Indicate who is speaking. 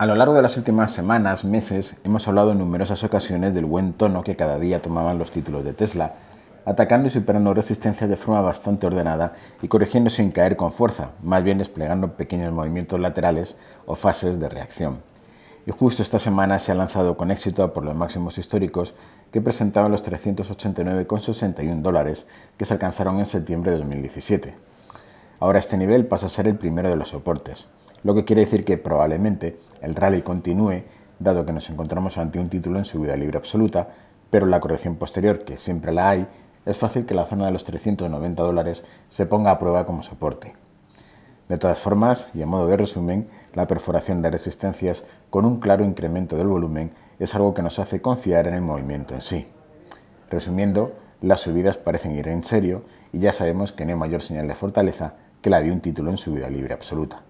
Speaker 1: A lo largo de las últimas semanas, meses, hemos hablado en numerosas ocasiones del buen tono que cada día tomaban los títulos de Tesla, atacando y superando resistencia de forma bastante ordenada y corrigiendo sin caer con fuerza, más bien desplegando pequeños movimientos laterales o fases de reacción. Y justo esta semana se ha lanzado con éxito por los máximos históricos que presentaban los 389,61 dólares que se alcanzaron en septiembre de 2017. Ahora este nivel pasa a ser el primero de los soportes lo que quiere decir que probablemente el rally continúe, dado que nos encontramos ante un título en subida libre absoluta, pero la corrección posterior, que siempre la hay, es fácil que la zona de los 390 dólares se ponga a prueba como soporte. De todas formas, y en modo de resumen, la perforación de resistencias con un claro incremento del volumen es algo que nos hace confiar en el movimiento en sí. Resumiendo, las subidas parecen ir en serio y ya sabemos que no hay mayor señal de fortaleza que la de un título en
Speaker 2: subida libre absoluta.